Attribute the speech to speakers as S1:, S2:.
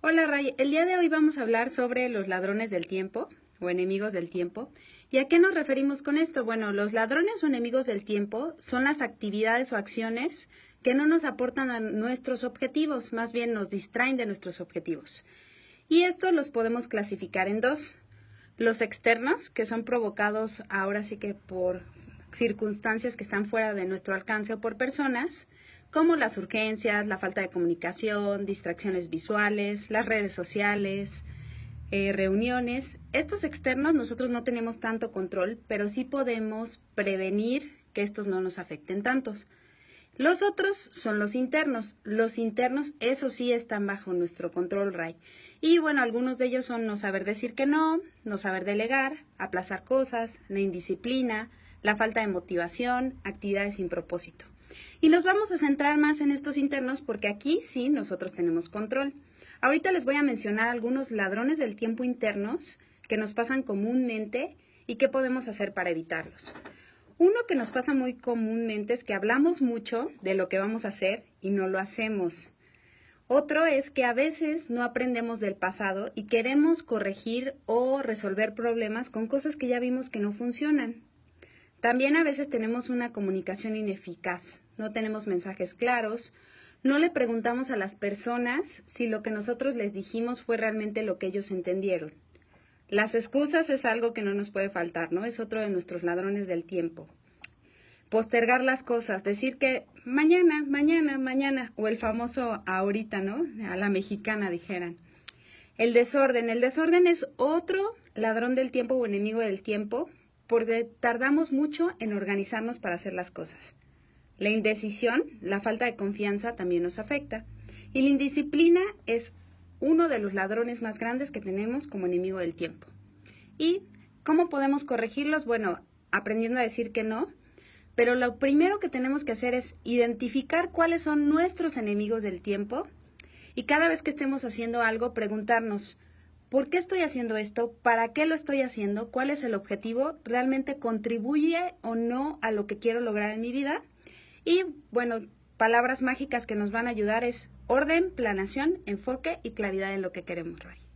S1: Hola Ray, el día de hoy vamos a hablar sobre los ladrones del tiempo o enemigos del tiempo. ¿Y a qué nos referimos con esto? Bueno, los ladrones o enemigos del tiempo son las actividades o acciones que no nos aportan a nuestros objetivos, más bien nos distraen de nuestros objetivos. Y estos los podemos clasificar en dos. Los externos, que son provocados ahora sí que por circunstancias que están fuera de nuestro alcance o por personas, como las urgencias, la falta de comunicación, distracciones visuales, las redes sociales, eh, reuniones. Estos externos nosotros no tenemos tanto control, pero sí podemos prevenir que estos no nos afecten tantos. Los otros son los internos. Los internos, eso sí, están bajo nuestro control, Ray. Y bueno, algunos de ellos son no saber decir que no, no saber delegar, aplazar cosas, la indisciplina, la falta de motivación, actividades sin propósito. Y nos vamos a centrar más en estos internos porque aquí sí nosotros tenemos control. Ahorita les voy a mencionar algunos ladrones del tiempo internos que nos pasan comúnmente y qué podemos hacer para evitarlos. Uno que nos pasa muy comúnmente es que hablamos mucho de lo que vamos a hacer y no lo hacemos. Otro es que a veces no aprendemos del pasado y queremos corregir o resolver problemas con cosas que ya vimos que no funcionan. También a veces tenemos una comunicación ineficaz, no tenemos mensajes claros, no le preguntamos a las personas si lo que nosotros les dijimos fue realmente lo que ellos entendieron. Las excusas es algo que no nos puede faltar, ¿no? Es otro de nuestros ladrones del tiempo. Postergar las cosas, decir que mañana, mañana, mañana, o el famoso ahorita, ¿no? A la mexicana dijeran. El desorden, el desorden es otro ladrón del tiempo o enemigo del tiempo porque tardamos mucho en organizarnos para hacer las cosas. La indecisión, la falta de confianza también nos afecta. Y la indisciplina es uno de los ladrones más grandes que tenemos como enemigo del tiempo. ¿Y cómo podemos corregirlos? Bueno, aprendiendo a decir que no, pero lo primero que tenemos que hacer es identificar cuáles son nuestros enemigos del tiempo y cada vez que estemos haciendo algo preguntarnos, ¿Por qué estoy haciendo esto? ¿Para qué lo estoy haciendo? ¿Cuál es el objetivo? ¿Realmente contribuye o no a lo que quiero lograr en mi vida? Y bueno, palabras mágicas que nos van a ayudar es orden, planación, enfoque y claridad en lo que queremos, Ray.